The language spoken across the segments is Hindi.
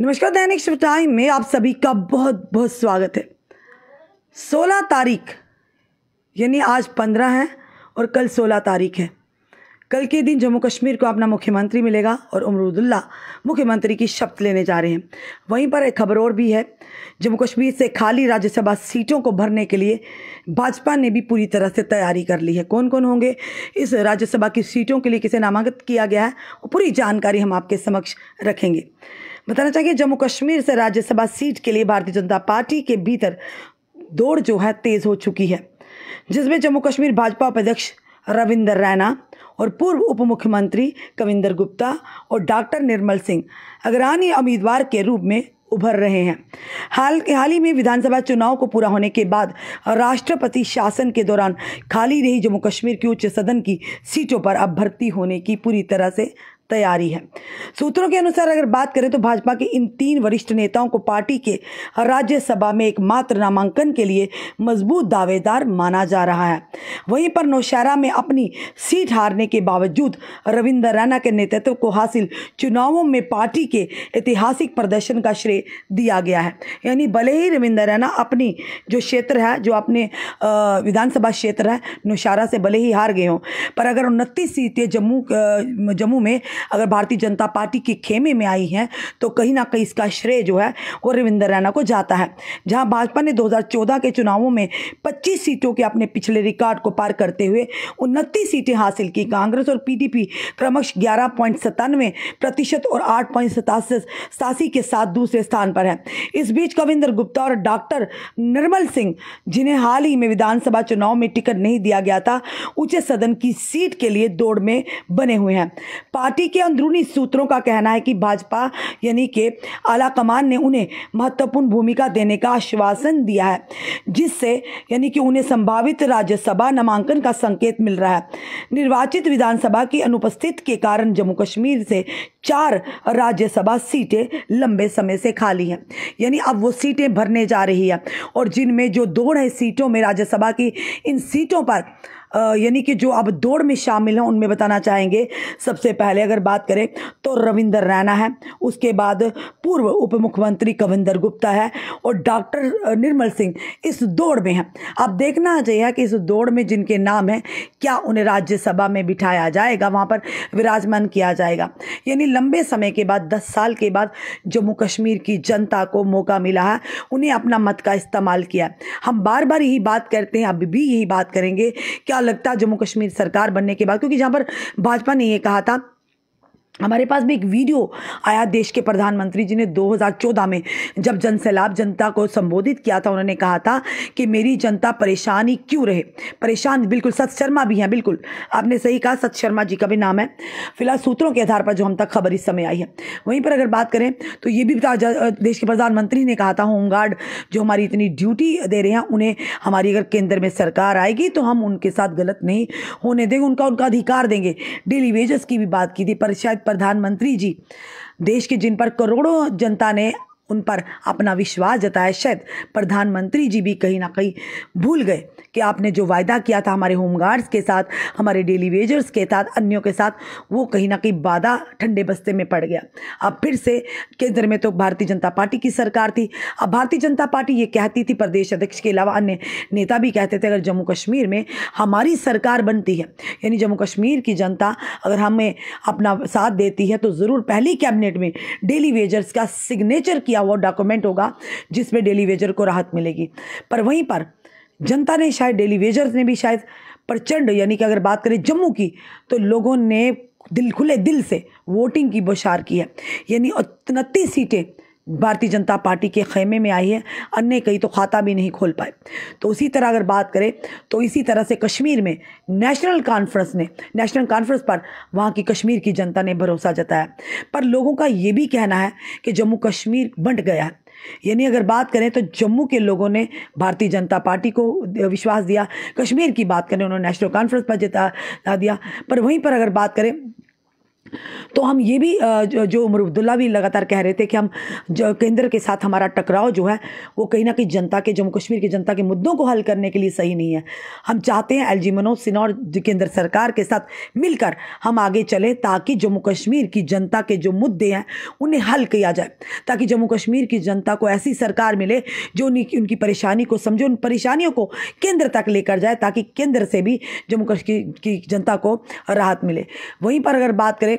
नमस्कार दैनिक शिव टाइम में आप सभी का बहुत बहुत स्वागत है 16 तारीख यानी आज 15 है और कल 16 तारीख है कल के दिन जम्मू कश्मीर को अपना मुख्यमंत्री मिलेगा और उमरूदुल्ला मुख्यमंत्री की शपथ लेने जा रहे हैं वहीं पर एक खबर और भी है जम्मू कश्मीर से खाली राज्यसभा सीटों को भरने के लिए भाजपा ने भी पूरी तरह से तैयारी कर ली है कौन कौन होंगे इस राज्यसभा की सीटों के लिए किसे नामांकित किया गया है वो पूरी जानकारी हम आपके समक्ष रखेंगे बताना चाहिए जम्मू कश्मीर से राज्यसभा सीट के लिए भारतीय जनता पार्टी के भीतर दौड़ जो है तेज हो चुकी है जिसमें जम्मू कश्मीर भाजपा उपाध्यक्ष रविंदर रैना और पूर्व उप मुख्यमंत्री कविंदर गुप्ता और डॉक्टर निर्मल सिंह अग्रणी उम्मीदवार के रूप में उभर रहे हैं हाल हाल ही में विधानसभा चुनाव को पूरा होने के बाद राष्ट्रपति शासन के दौरान खाली रही जम्मू कश्मीर की उच्च सदन की सीटों पर अब भर्ती होने की पूरी तरह से तैयारी है सूत्रों के अनुसार अगर बात करें तो भाजपा के इन तीन वरिष्ठ नेताओं को पार्टी के राज्यसभा में एकमात्र नामांकन के लिए मजबूत दावेदार माना जा रहा है वहीं पर नौशहरा में अपनी सीट हारने के बावजूद रविंदर रैना के नेतृत्व को हासिल चुनावों में पार्टी के ऐतिहासिक प्रदर्शन का श्रेय दिया गया है यानी भले ही रविंदर रैना अपनी जो क्षेत्र है जो अपने विधानसभा क्षेत्र है नौशहरा से भले ही हार गए हों पर अगर उनतीस सीटें जम्मू जम्मू में अगर भारतीय जनता पार्टी के खेमे में आई हैं तो कहीं ना कहीं इसका श्रेय जो है वो रविंदर रैना को जाता है जहां भाजपा ने 2014 के चुनावों में 25 सीटों के अपने पिछले रिकॉर्ड को पार करते हुए उनतीस सीटें हासिल की कांग्रेस और पीडीपी क्रमश ग्यारह प्रतिशत और आठ के साथ दूसरे स्थान पर है इस बीच कविंदर गुप्ता और डॉक्टर निर्मल सिंह जिन्हें हाल ही में विधानसभा चुनाव में टिकट नहीं दिया गया था उच्च सदन की सीट के लिए दौड़ में बने हुए हैं पार्टी पार्टी के अंदरूनी सूत्रों का कहना है कि भाजपा यानी के आला ने उन्हें महत्वपूर्ण भूमिका देने का आश्वासन दिया है जिससे यानी कि उन्हें संभावित राज्यसभा नामांकन का संकेत मिल रहा है निर्वाचित विधानसभा की अनुपस्थित के कारण जम्मू कश्मीर से चार राज्यसभा सीटें लंबे समय से खाली हैं यानी अब वो सीटें भरने जा रही है और जिनमें जो दो है सीटों में राज्यसभा की इन सीटों पर यानी कि जो अब दौड़ में शामिल हैं उनमें बताना चाहेंगे सबसे पहले अगर बात करें तो रविंदर रैना है उसके बाद पूर्व उप मुख्यमंत्री कविंदर गुप्ता है और डॉक्टर निर्मल सिंह इस दौड़ में हैं अब देखना चाहिए कि इस दौड़ में जिनके नाम हैं क्या उन्हें राज्यसभा में बिठाया जाएगा वहाँ पर विराजमान किया जाएगा यानी लंबे समय के बाद दस साल के बाद जम्मू कश्मीर की जनता को मौका मिला है उन्हें अपना मत का इस्तेमाल किया हम बार बार यही बात करते हैं अब भी यही बात करेंगे क्या लगता जम्मू कश्मीर सरकार बनने के बाद क्योंकि जहां पर भाजपा ने यह कहा था हमारे पास भी एक वीडियो आया देश के प्रधानमंत्री जी ने 2014 में जब जन सैलाब जनता को संबोधित किया था उन्होंने कहा था कि मेरी जनता परेशानी क्यों रहे परेशान बिल्कुल सत शर्मा भी हैं बिल्कुल आपने सही कहा सत शर्मा जी का भी नाम है फिलहाल सूत्रों के आधार पर जो हम तक खबर इस समय आई है वहीं पर अगर बात करें तो ये भी देश के प्रधानमंत्री ने कहा था होमगार्ड जो हमारी इतनी ड्यूटी दे रहे हैं उन्हें हमारी अगर केंद्र में सरकार आएगी तो हम उनके साथ गलत नहीं होने देंगे उनका उनका अधिकार देंगे डेली वेजेस की भी बात की थी पर शायद प्रधानमंत्री जी देश के जिन पर करोड़ों जनता ने उन पर अपना विश्वास जताया शायद प्रधानमंत्री जी भी कहीं ना कहीं भूल गए कि आपने जो वायदा किया था हमारे होमगार्ड्स के साथ हमारे डेली वेजर्स के साथ अन्यों के साथ वो कहीं ना कहीं वादा ठंडे बस्ते में पड़ गया अब फिर से केंद्र में तो भारतीय जनता पार्टी की सरकार थी अब भारतीय जनता पार्टी ये कहती थी प्रदेश अध्यक्ष के अलावा अन्य नेता भी कहते थे अगर जम्मू कश्मीर में हमारी सरकार बनती है यानी जम्मू कश्मीर की जनता अगर हमें अपना साथ देती है तो ज़रूर पहली कैबिनेट में डेली वेजर्स का सिग्नेचर किया किया हुआ डॉक्यूमेंट होगा जिसमें डेली वेजर को राहत मिलेगी पर वहीं पर जनता ने शायद डेली वेजर्स ने भी शायद प्रचंड यानी कि अगर बात करें जम्मू की तो लोगों ने दिल खुले दिल से वोटिंग की बुशार की है यानी उनतीस सीटें भारतीय जनता पार्टी के खेमे में आई है अन्य कई तो खाता भी नहीं खोल पाए तो उसी तरह अगर बात करें तो इसी तरह से कश्मीर में नेशनल कॉन्फ्रेंस ने नेशनल कॉन्फ्रेंस पर वहाँ की कश्मीर की जनता ने भरोसा जताया पर लोगों का ये भी कहना है कि जम्मू कश्मीर बंट गया है यानी अगर बात करें तो जम्मू के लोगों ने भारतीय जनता पार्टी को विश्वास दिया कश्मीर की बात करें उन्होंने नेशनल कॉन्फ्रेंस पर जिता दिया पर वहीं पर अगर बात करें तो हम ये भी जो उमर अब्दुल्ला भी लगातार कह रहे थे कि हम केंद्र के साथ हमारा टकराव जो है वो कहीं ना कहीं जनता के जम्मू कश्मीर की जनता के मुद्दों को हल करने के लिए सही नहीं है हम चाहते हैं एल जी मनोज सिन्हा और केंद्र सरकार के साथ मिलकर हम आगे चले ताकि जम्मू कश्मीर की जनता के जो मुद्दे हैं उन्हें हल किया जाए ताकि जम्मू कश्मीर की जनता को ऐसी सरकार मिले जो उनकी परेशानी को समझे उन परेशानियों को केंद्र तक लेकर जाए ताकि केंद्र से भी जम्मू कश्मीर की जनता को राहत मिले वहीं पर अगर बात करें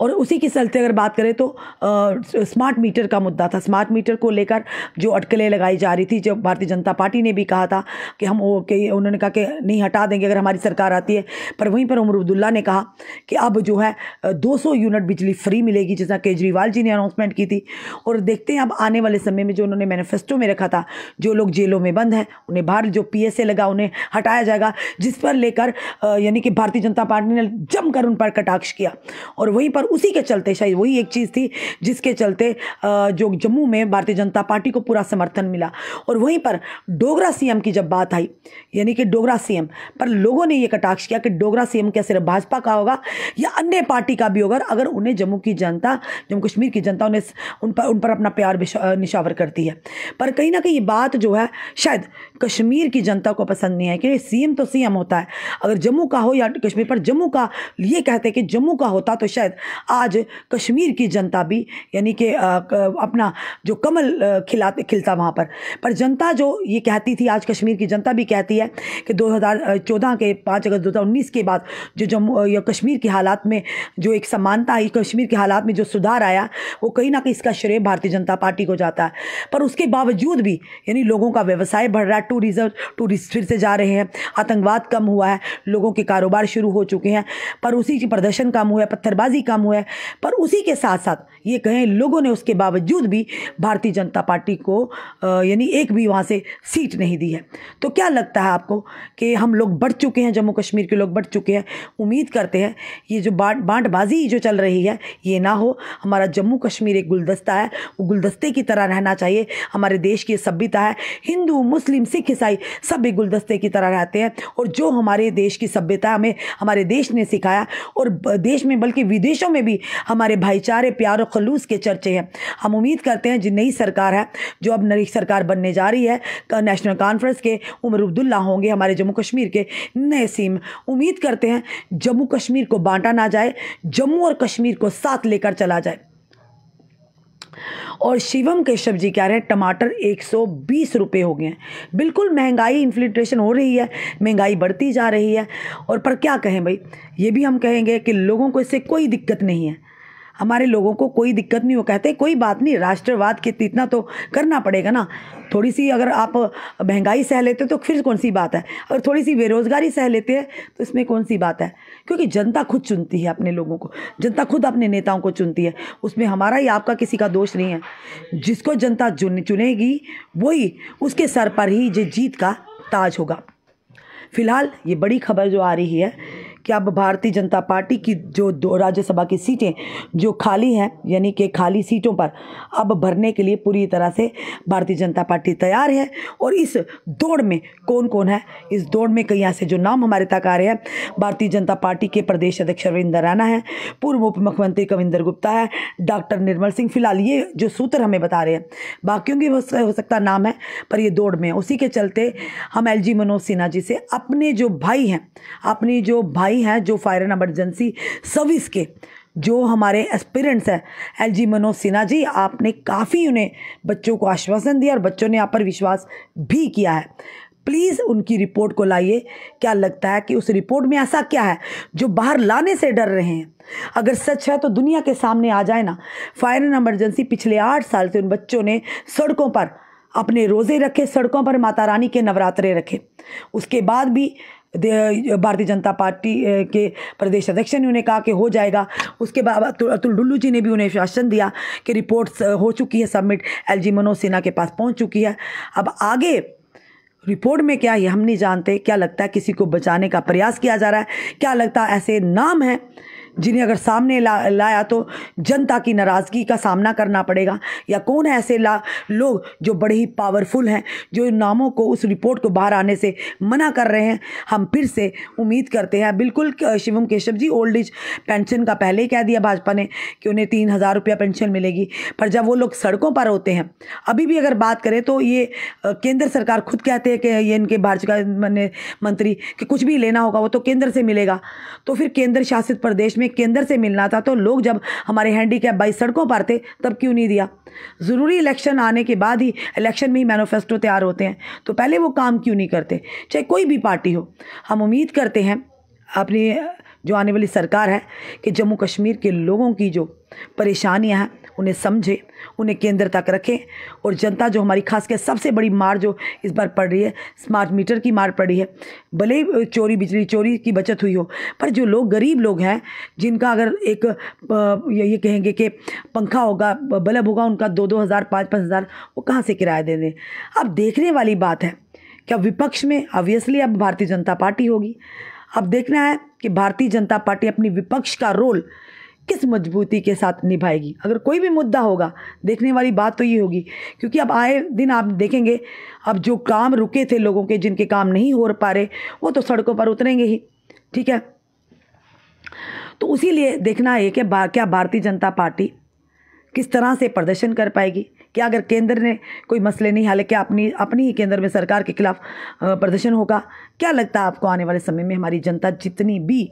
और उसी के चलते अगर बात करें तो आ, स्मार्ट मीटर का मुद्दा था स्मार्ट मीटर को लेकर जो अटकलें लगाई जा रही थी जो भारतीय जनता पार्टी ने भी कहा था कि हम वो कि उन्होंने कहा कि नहीं हटा देंगे अगर हमारी सरकार आती है पर वहीं पर उमर अब्दुल्ला ने कहा कि अब जो है दो यूनिट बिजली फ्री मिलेगी जैसा केजरीवाल जी ने अनाउंसमेंट की थी और देखते हैं अब आने वाले समय में जो उन्होंने मैनिफेस्टो में रखा था जो लोग जेलों में बंद हैं उन्हें बाहर जो पी लगा उन्हें हटाया जाएगा जिस पर लेकर यानी कि भारतीय जनता पार्टी ने जमकर उन पर कटाक्ष किया और वहीं पर उसी के चलते शायद वही एक चीज़ थी जिसके चलते जो जम्मू में भारतीय जनता पार्टी को पूरा समर्थन मिला और वहीं पर डोगरा सीएम की जब बात आई यानी कि डोगरा सीएम पर लोगों ने यह कटाक्ष किया कि डोगरा सीएम क्या सिर्फ भाजपा का होगा या अन्य पार्टी का भी होगा अगर उन्हें जम्मू की जनता जम्मू कश्मीर की जनता उन्हें उन पर उन पर अपना प्यार निशावर करती है पर कहीं ना कहीं ये बात जो है शायद कश्मीर की जनता को पसंद नहीं है क्योंकि सीएम तो सीएम होता है अगर जम्मू का हो या कश्मीर पर जम्मू का ये कहते हैं कि जम्मू का होता तो शायद आज कश्मीर की जनता भी यानी कि अपना जो कमल खिलाते खिलता वहाँ पर पर जनता जो ये कहती थी आज कश्मीर की जनता भी कहती है कि दो के पाँच अगस्त दो के बाद जो जम्मू कश्मीर के हालात में जो एक समानता आई कश्मीर के हालात में जो सुधार आया वो कहीं ना कहीं इसका श्रेय भारतीय जनता पार्टी को जाता है पर उसके बावजूद भी यानी लोगों का व्यवसाय बढ़ रहा है टूरिज्म टूरिस्ट फिर से जा रहे हैं आतंकवाद कम हुआ है लोगों के कारोबार शुरू हो चुके हैं पर उसी की प्रदर्शन कम हुआ है पत्थरबाजी कम हुआ है पर उसी के साथ साथ ये कहें लोगों ने उसके बावजूद भी भारतीय जनता पार्टी को यानी एक भी वहाँ से सीट नहीं दी है तो क्या लगता है आपको कि हम लोग बढ़ चुके हैं जम्मू कश्मीर के लोग बढ़ चुके हैं उम्मीद करते हैं ये जो बांटबाजी जो चल रही है ये ना हो हमारा जम्मू कश्मीर एक गुलदस्ता है वो गुलदस्ते की तरह रहना चाहिए हमारे देश की सभ्यता है हिंदू मुस्लिम सिख ईसाई सब भी गुलदस्ते की तरह रहते हैं और जो हमारे देश की सभ्यता हमें हमारे देश ने सिखाया और देश में बल्कि विदेशों में भी हमारे भाईचारे प्यार और खलूस के चर्चे हैं हम उम्मीद करते हैं जो नई सरकार है जो अब नई सरकार बनने जा रही है नेशनल कॉन्फ्रेंस के उमर अब्दुल्ला होंगे हमारे जम्मू कश्मीर के नए सीम उम्मीद करते हैं जम्मू कश्मीर को बांटा ना जाए जम्मू और कश्मीर को साथ लेकर चला जाए और शिवम के सब्जी क्या रहे टमाटर एक सौ बीस रुपये हो गए हैं बिल्कुल महंगाई इन्फ्लेशन हो रही है महंगाई बढ़ती जा रही है और पर क्या कहें भाई ये भी हम कहेंगे कि लोगों को इससे कोई दिक्कत नहीं है हमारे लोगों को कोई दिक्कत नहीं हो कहते कोई बात नहीं राष्ट्रवाद के इतना तो करना पड़ेगा ना थोड़ी सी अगर आप महंगाई सह लेते तो फिर कौन सी बात है अगर थोड़ी सी बेरोज़गारी सह लेते हैं तो इसमें कौन सी बात है क्योंकि जनता खुद चुनती है अपने लोगों को जनता खुद अपने नेताओं को चुनती है उसमें हमारा ही आपका किसी का दोष नहीं है जिसको जनता चुन चुनेगी वही उसके सर पर ही जीत का ताज होगा फिलहाल ये बड़ी खबर जो आ रही है कि अब भारतीय जनता पार्टी की जो दो राज्यसभा की सीटें जो खाली हैं यानी कि खाली सीटों पर अब भरने के लिए पूरी तरह से भारतीय जनता पार्टी तैयार है और इस दौड़ में कौन कौन है इस दौड़ में कहीं से जो नाम हमारे तक आ रहे हैं भारतीय जनता पार्टी के प्रदेश अध्यक्ष रविंदर राणा है पूर्व उप मुख्यमंत्री कविंदर गुप्ता है डॉक्टर निर्मल सिंह फिलहाल ये जो सूत्र हमें बता रहे हैं बाकियों के हो सकता नाम है पर ये दौड़ में उसी के चलते हम एल मनोज सिन्हा जी से अपने जो भाई हैं अपने जो भाई आई हैं जो फायर एंड एमरजेंसी सर्विस के जो हमारे एस्पिरेंट्स हैं एल जी मनोज सिन्हा जी आपने काफ़ी उन्हें बच्चों को आश्वासन दिया और बच्चों ने आप पर विश्वास भी किया है प्लीज़ उनकी रिपोर्ट को लाइए क्या लगता है कि उस रिपोर्ट में ऐसा क्या है जो बाहर लाने से डर रहे हैं अगर सच है तो दुनिया के सामने आ जाए ना फायर एंड एमरजेंसी पिछले आठ साल से उन बच्चों ने सड़कों पर अपने रोज़े रखे सड़कों पर माता रानी के नवरात्रे रखे उसके बाद भी भारतीय जनता पार्टी के प्रदेश अध्यक्ष ने उन्हें कहा कि हो जाएगा उसके बाद अतुल डुल्लू जी ने भी उन्हें आश्वासन दिया कि रिपोर्ट्स हो चुकी है सबमिट एलजी मनोज सिन्हा के पास पहुंच चुकी है अब आगे रिपोर्ट में क्या है हम नहीं जानते क्या लगता है किसी को बचाने का प्रयास किया जा रहा है क्या लगता है ऐसे नाम हैं जिन्हें अगर सामने ला, लाया तो जनता की नाराज़गी का सामना करना पड़ेगा या कौन ऐसे ला लोग जो बड़े ही पावरफुल हैं जो नामों को उस रिपोर्ट को बाहर आने से मना कर रहे हैं हम फिर से उम्मीद करते हैं बिल्कुल Shivam Keshav ji old age pension का पहले ही कह दिया भाजपा ने कि उन्हें तीन हज़ार रुपया पेंशन मिलेगी पर जब वो लोग सड़कों पर होते हैं अभी भी अगर बात करें तो ये केंद्र सरकार खुद कहते हैं कि ये इनके भाजपा मंत्री कि कुछ भी लेना होगा वो तो केंद्र से मिलेगा तो फिर केंद्र शासित प्रदेश में हमें केंद्र से मिलना था तो लोग जब हमारे हैंडीकैप बाई सड़कों पर थे तब क्यों नहीं दिया ज़रूरी इलेक्शन आने के बाद ही इलेक्शन में ही मैनोफेस्टो तैयार होते हैं तो पहले वो काम क्यों नहीं करते चाहे कोई भी पार्टी हो हम उम्मीद करते हैं अपनी जो आने वाली सरकार है कि जम्मू कश्मीर के लोगों की जो परेशानियां हैं उन्हें समझें उन्हें केंद्र तक रखें और जनता जो हमारी खास कर सबसे बड़ी मार जो इस बार पड़ रही है स्मार्ट मीटर की मार पड़ी है भले ही चोरी बिजली चोरी की बचत हुई हो पर जो लोग गरीब लोग हैं जिनका अगर एक ये कहेंगे कि पंखा होगा बल्ब होगा उनका दो दो हज़ार पाँच पाँच हज़ार वो कहाँ से किराया दे दें अब देखने वाली बात है क्या विपक्ष में ऑब्वियसली अब भारतीय जनता पार्टी होगी अब देखना है कि भारतीय जनता पार्टी अपनी विपक्ष का रोल किस मजबूती के साथ निभाएगी अगर कोई भी मुद्दा होगा देखने वाली बात तो ये होगी क्योंकि अब आए दिन आप देखेंगे अब जो काम रुके थे लोगों के जिनके काम नहीं हो पा रहे वो तो सड़कों पर उतरेंगे ही ठीक है तो उसी लिए देखना है कि बा, क्या भारतीय जनता पार्टी किस तरह से प्रदर्शन कर पाएगी क्या अगर केंद्र ने कोई मसले नहीं हालांकि अपनी अपनी ही केंद्र में सरकार के खिलाफ प्रदर्शन होगा क्या लगता है आपको आने वाले समय में हमारी जनता जितनी भी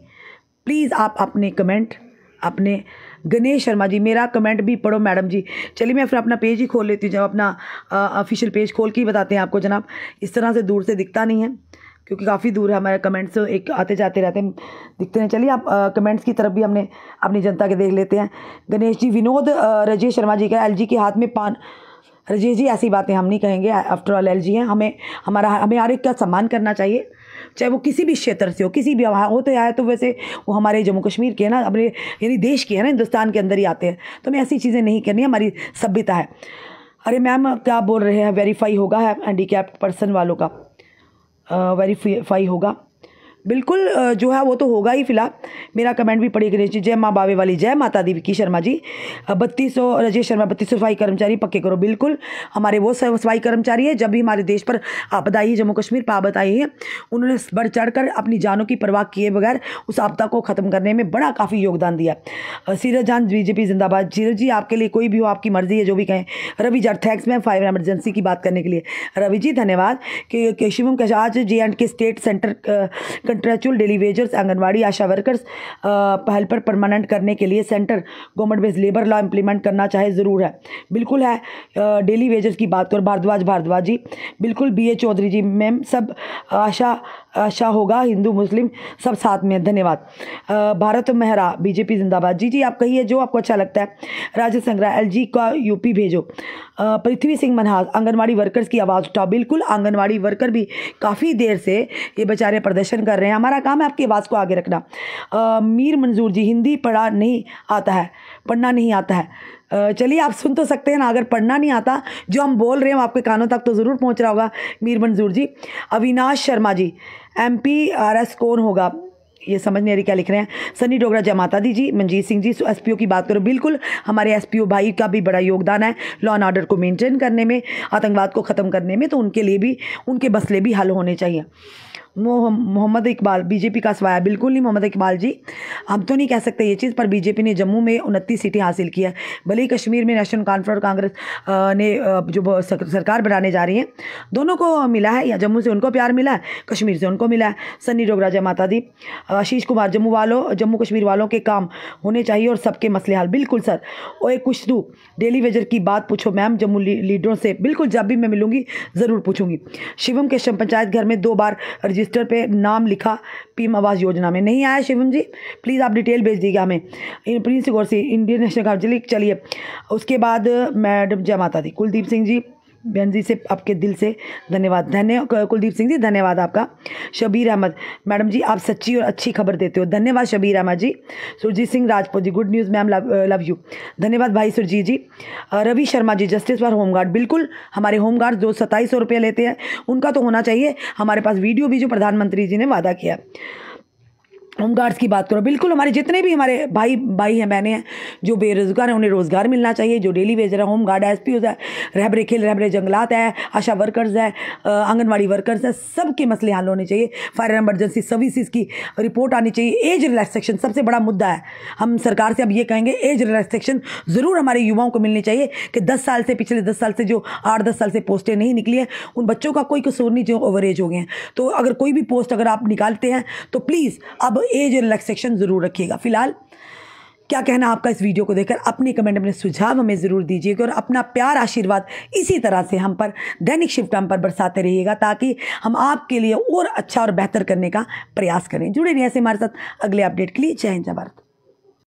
प्लीज़ आप अपने कमेंट अपने गणेश शर्मा जी मेरा कमेंट भी पढ़ो मैडम जी चलिए मैं फिर अपना पेज ही खोल लेती हूँ जब अपना ऑफिशियल पेज खोल के ही बताते हैं आपको जनाब इस तरह से दूर से दिखता नहीं है क्योंकि काफ़ी दूर है हमारे कमेंट्स एक आते जाते रहते हैं दिखते हैं चलिए आप आ, कमेंट्स की तरफ भी हमने अपनी जनता के देख लेते हैं गणेश जी विनोद रजेश शर्मा जी का एल के हाथ में पान रजेश जी ऐसी बातें हम नहीं कहेंगे आफ्टर ऑल एल जी हैं हमें हमारा हमें हर एक का सम्मान करना चाहिए चाहे वो किसी भी क्षेत्र से हो किसी भी वहाँ हो तो तो वैसे वो हमारे जम्मू कश्मीर के हैं ना अपने यानी देश के हैं ना हिंदुस्तान के अंदर ही आते हैं तो हमें ऐसी चीज़ें नहीं करनी हमारी सभ्यता है अरे मैम क्या बोल रहे हैं वेरीफाई होगा कैप्ड पर्सन वालों का वेरीफाई होगा बिल्कुल जो है वो तो होगा ही फिलहाल मेरा कमेंट भी पड़ी गणेश जी जय माँ बावे वाली जय माता दी विकी शर्मा जी बत्तीस सौ राजेश शर्मा बत्तीस सौ सफाई कर्मचारी पक्के करो बिल्कुल हमारे वो सफाई कर्मचारी है जब भी हमारे देश पर आपदा आई है जम्मू कश्मीर पर आपदा आई है उन्होंने बढ़ चढ़ कर अपनी जानों की परवाह किए बगैर उस आपदा को ख़त्म करने में बड़ा काफ़ी योगदान दिया सीरज जान बीजेपी जिंदाबाद सीरज जी आपके लिए कोई भी हो आपकी मर्जी है जो भी कहें रवि जर थैंक्स मैम फायर एमरजेंसी की बात करने के लिए रवि जी धन्यवाद कि शिवम कशाज J and K state centre contractual wagers anganwadi ASHA workers पहल पर परमानेंट करने के लिए centre government based labour law implement करना चाहे ज़रूर है बिल्कुल है डेली वेजर्स की बात करो भारद्वाज भारद्वाज जी बिल्कुल B A Chaudhary ji ma'am सब आशा अच्छा होगा हिंदू मुस्लिम सब साथ में धन्यवाद भारत मेहरा बीजेपी जिंदाबाद जी जी आप कहिए जो आपको अच्छा लगता है राज्य संग्रह एल जी का यूपी भेजो पृथ्वी सिंह मनहास आंगनबाड़ी वर्कर्स की आवाज़ उठाओ बिल्कुल आंगनबाड़ी वर्कर भी काफ़ी देर से ये बेचारे प्रदर्शन कर रहे हैं हमारा काम है आपकी आवाज़ को आगे रखना मीर मंजूर जी हिंदी पढ़ा नहीं आता है पढ़ना नहीं आता है चलिए आप सुन तो सकते हैं ना अगर पढ़ना नहीं आता जो हम बोल रहे हैं आपके कानों तक तो ज़रूर पहुँच रहा होगा Mir Manzoor ji Avinash Sharma ji M P R S कौन होगा ये समझ नहीं आ रही क्या लिख रहे हैं सनी डोगरा जमाता दी ji Manjeet Singh ji S P O की बात करो बिल्कुल हमारे एस पी ओ भाई का भी बड़ा योगदान है लॉ एंड ऑर्डर को मेनटेन करने में आतंकवाद को ख़त्म करने में तो उनके लिए भी उनके मसले भी हल होने चाहिए मोहम्मद इकबाल बीजेपी का सवाया बिल्कुल नहीं मोहम्मद इकबाल जी हम तो नहीं कह सकते ये चीज़ पर बीजेपी ने जम्मू में उनतीस सीटें हासिल की है भले ही कश्मीर में नेशनल कॉन्फ्रेंस कांग्रेस ने जो सरकार बनाने जा रही है दोनों को मिला है या जम्मू से उनको प्यार मिला है कश्मीर से उनको मिला है सन्नी डोगरा जय माता दी आशीष कुमार जम्मू वालों जम्मू कश्मीर वालों के काम होने चाहिए और सबके मसले हाल बिल्कुल सर एक कुछ दू डेली वेजर की बात पूछो मैम जम्मू लीडरों से बिल्कुल जब भी मैं मिलूंगी ज़रूर पूछूंगी शिवम के पंचायत घर में दो बार रजिस्टर रजिस्टर पे नाम लिखा पीएम आवास योजना में नहीं आया शिवम जी प्लीज़ आप डिटेल भेज दीजिए हमें Prince Gaur Singh Indian national council चलिए उसके बाद मैडम जय माता दी कुलदीप सिंह जी बहन जी से आपके दिल से धन्यवाद धन्य कुलदीप सिंह जी धन्यवाद आपका शबीर अहमद मैडम जी आप सच्ची और अच्छी खबर देते हो धन्यवाद Shabir Ahmed ji Surjeet Singh Rajput ji good news ma'am love, love you धन्यवाद भाई Surjeet ji Ravi Sharma ji justice for home guard बिल्कुल हमारे होम गार्ड जो सत्ताईस सौ लेते हैं उनका तो होना चाहिए हमारे पास वीडियो भी जो प्रधानमंत्री जी ने वादा किया होम गार्ड्स की बात करो बिल्कुल हमारे जितने भी हमारे भाई भाई हैं बहने हैं जो बेरोजगार हैं उन्हें रोज़गार मिलना चाहिए जो डेली वेजर है होम गार्ड एस पी है रहबरे खेल रहबरे जंगलात है आशा वर्कर्स है आंगनबाड़ी वर्कर्स हैं सब के मसले हल होने चाहिए फायर एमरजेंसी सर्विसज की रिपोर्ट आनी चाहिए एज रिलैक्सेशन सबसे बड़ा मुद्दा है हम सरकार से अब ये कहेंगे एज रिलैक्सेशन ज़रूर हमारे युवाओं को मिलनी चाहिए कि दस साल से पिछले दस साल से जो आठ दस साल से पोस्टें नहीं निकली हैं उन बच्चों का कोई कसूर नहीं जो ओवर एज हो गए हैं तो अगर कोई भी पोस्ट अगर आप निकालते हैं तो प्लीज़ अब एज रिलैक्सेशन ज़रूर रखिएगा फिलहाल क्या कहना आपका इस वीडियो को देखकर अपने कमेंट अपने सुझाव हमें ज़रूर दीजिएगा और अपना प्यार आशीर्वाद इसी तरह से हम पर दैनिक शिव हम पर बरसाते रहिएगा ताकि हम आपके लिए और अच्छा और बेहतर करने का प्रयास करें जुड़े रहिए ऐसे हमारे साथ अगले अपडेट के लिए जय हिंद भारत